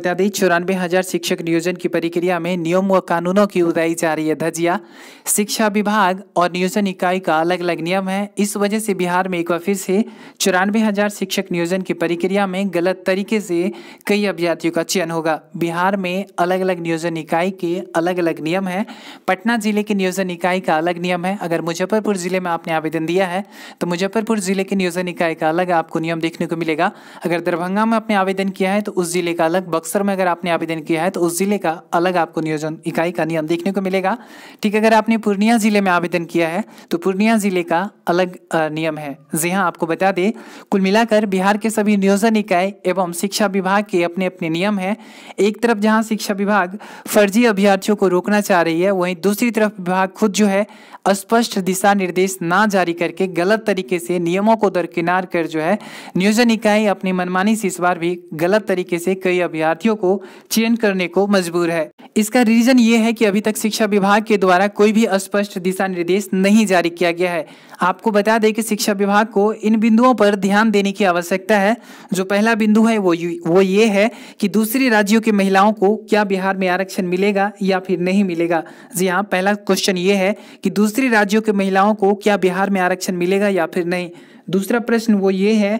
बता दें चौरानवे हजार शिक्षक नियोजन की प्रक्रिया में नियम व कानूनों की उदाई जा रही है धजिया शिक्षा विभाग और नियोजन इकाई का अलग अलग नियम है इस वजह से बिहार में एक बार फिर से चौरानवे हजार शिक्षक नियोजन की प्रक्रिया में गलत तरीके से कई अभ्यर्थियों का चयन होगा बिहार में अलग अलग नियोजन इकाई के अलग अलग नियम है पटना जिले के नियोजन इकाई का अलग नियम है अगर मुजफ्फरपुर जिले में आपने आवेदन दिया है तो मुजफ्फरपुर जिले के नियोजन इकाई का अलग आपको नियम देखने को मिलेगा अगर दरभंगा में आपने आवेदन किया है तो उस जिले का अलग बक्सर में अगर आपने आवेदन किया है तो उस जिले का अलग आपको नियोजन इकाई का नियम देखने को मिलेगा ठीक है अगर आपने पूर्णिया जिले में आवेदन किया है तो पूर्णिया जिले का अलग नियम है जी हाँ आपको बता दें कुल मिलाकर बिहार के सभी नियोजन इकाई एवं शिक्षा विभाग के अपने अपने नियम हैं एक तरफ जहाँ शिक्षा विभाग फर्जी अभ्यर्थियों को रोकना चाह रही है वहीं दूसरी तरफ विभाग खुद जो है स्पष्ट दिशा निर्देश ना जारी करके गलत तरीके से नियमों को दरकिनार कर जो है नियोजन इकाई अपनी मनमानी से इस बार भी गलत तरीके से कई अभ्यार्थी विद्यार्थियों को चयन करने को मजबूर है इसका रीजन ये है कि अभी तक शिक्षा विभाग के द्वारा कोई भी स्पष्ट दिशा निर्देश नहीं जारी किया गया है आपको बता दें कि शिक्षा विभाग को इन बिंदुओं पर ध्यान देने की आवश्यकता है जो पहला बिंदु है वो वो ये है कि दूसरी राज्यों की महिलाओं को क्या बिहार में आरक्षण मिलेगा या फिर नहीं मिलेगा जी हाँ पहला क्वेश्चन ये है कि दूसरी राज्यों की महिलाओं को क्या बिहार में आरक्षण मिलेगा या फिर नहीं दूसरा प्रश्न वो ये है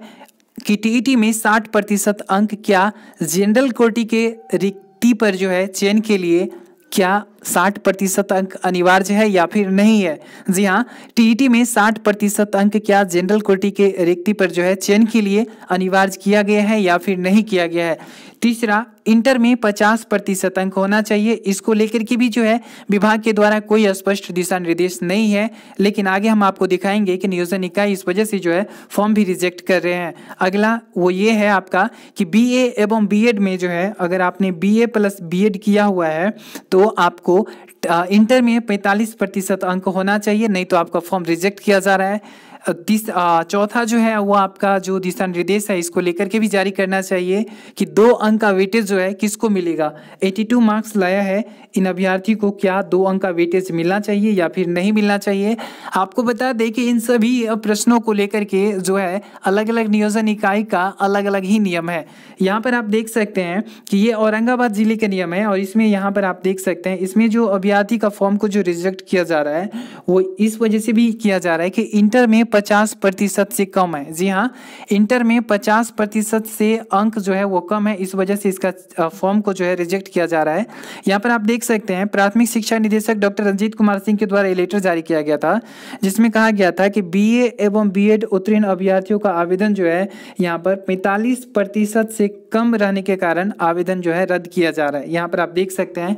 कि टीईटी में 60 प्रतिशत अंक क्या जनरल कोटी के रिक्ति पर जो है चयन के लिए क्या साठ प्रतिशत अंक अनिवार्य है या फिर नहीं है जी हाँ टीईटी e में साठ प्रतिशत अंक क्या जनरल कोटी के रिक्ति पर जो है चयन के लिए अनिवार्य किया गया है या फिर नहीं किया गया है तीसरा इंटर में पचास प्रतिशत अंक होना चाहिए इसको लेकर के भी जो है विभाग के द्वारा कोई स्पष्ट दिशा निर्देश नहीं है लेकिन आगे हम आपको दिखाएंगे कि नियोजन इकाई इस वजह से जो है फॉर्म भी रिजेक्ट कर रहे हैं अगला वो ये है आपका कि बीए एवं बीएड में जो है अगर आपने बीए प्लस बीएड किया हुआ है तो आपको इंटर में 45 प्रतिशत अंक होना चाहिए नहीं तो आपका फॉर्म रिजेक्ट किया जा रहा है चौथा जो है वो आपका जो दिशा निर्देश है इसको लेकर के भी जारी करना चाहिए कि दो अंक का वेटेज जो है किसको मिलेगा 82 मार्क्स लाया है इन अभ्यर्थी को क्या दो अंक का वेटेज मिलना चाहिए या फिर नहीं मिलना चाहिए आपको बता दें कि इन सभी प्रश्नों को लेकर के जो है अलग अलग नियोजन इकाई का अलग अलग ही नियम है यहाँ पर आप देख सकते हैं कि ये औरंगाबाद ज़िले का नियम है और इसमें यहाँ पर आप देख सकते हैं इसमें जो अभ्यर्थी का फॉर्म को जो रिजेक्ट किया जा रहा है वो इस वजह से भी किया जा रहा है कि इंटर में पचास प्रतिशत से कम है जी हाँ इंटर में पचास प्रतिशत से अंक जो है वो कम है इस वजह से इसका फॉर्म को जो है रिजेक्ट किया जा रहा है यहाँ पर आप देख सकते हैं प्राथमिक शिक्षा निदेशक डॉक्टर रंजीत कुमार सिंह के द्वारा लेटर जारी किया गया था जिसमें कहा गया था कि बी एवं बी उत्तीर्ण अभ्यर्थियों का आवेदन जो है यहाँ पर पैंतालीस प्रतिशत से कम रहने के कारण आवेदन जो है रद्द किया जा रहा है यहाँ पर आप देख सकते हैं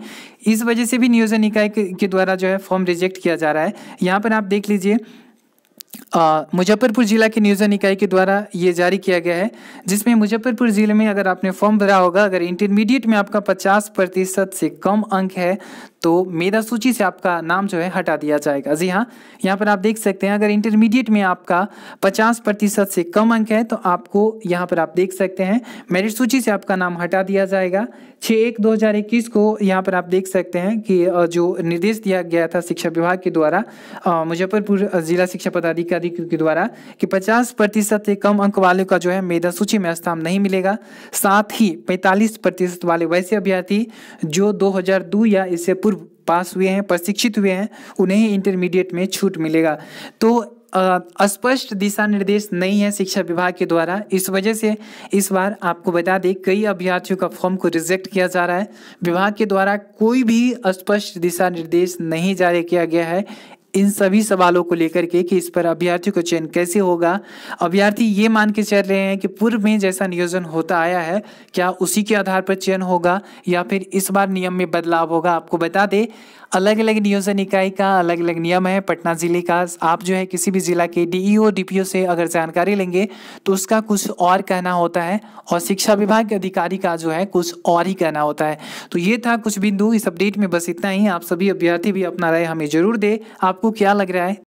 इस वजह से भी नियोजन निकाय के द्वारा जो है फॉर्म रिजेक्ट किया जा रहा है यहाँ पर आप देख लीजिए मुजफ्फरपुर जिला की नियोजन इकाई के द्वारा ये जारी किया गया है जिसमें मुजफ्फरपुर जिले में अगर आपने फॉर्म भरा होगा अगर इंटरमीडिएट में आपका 50 प्रतिशत से कम अंक है तो मेधा सूची से आपका नाम जो है हटा दिया जाएगा जी हाँ यहाँ पर आप देख सकते हैं अगर इंटरमीडिएट में आपका 50 प्रतिशत से कम अंक है तो आपको यहाँ पर आप देख सकते हैं मेरिट सूची से आपका नाम हटा दिया जाएगा छः एक दो हज़ार इक्कीस को यहाँ पर आप देख सकते हैं कि जो निर्देश दिया गया था शिक्षा विभाग के द्वारा मुजफ्फरपुर जिला शिक्षा पदाधिकारी अधिकारी के द्वारा कि 50 प्रतिशत से कम अंक वाले का जो है मेधा सूची में स्थान नहीं मिलेगा साथ ही 45 प्रतिशत वाले वैसे अभ्यर्थी जो 2002 या इससे पूर्व पास हुए हैं प्रशिक्षित हुए हैं उन्हें ही इंटरमीडिएट में छूट मिलेगा तो अस्पष्ट दिशा निर्देश नहीं है शिक्षा विभाग के द्वारा इस वजह से इस बार आपको बता दें कई अभ्यर्थियों का फॉर्म को रिजेक्ट किया जा रहा है विभाग के द्वारा कोई भी स्पष्ट दिशा निर्देश नहीं जारी किया गया है इन सभी सवालों को लेकर के कि इस पर अभ्यर्थी को चयन कैसे होगा अभ्यर्थी ये मान के चल रहे हैं कि पूर्व में जैसा नियोजन होता आया है क्या उसी के आधार पर चयन होगा या फिर इस बार नियम में बदलाव होगा आपको बता दें अलग अलग नियोजन इकाई का अलग अलग नियम है पटना ज़िले का आप जो है किसी भी ज़िला के डीईओ डीपीओ से अगर जानकारी लेंगे तो उसका कुछ और कहना होता है और शिक्षा विभाग के अधिकारी का जो है कुछ और ही कहना होता है तो ये था कुछ बिंदु इस अपडेट में बस इतना ही आप सभी अभ्यर्थी भी अपना राय हमें जरूर दे आपको आपको क्या लग रहा है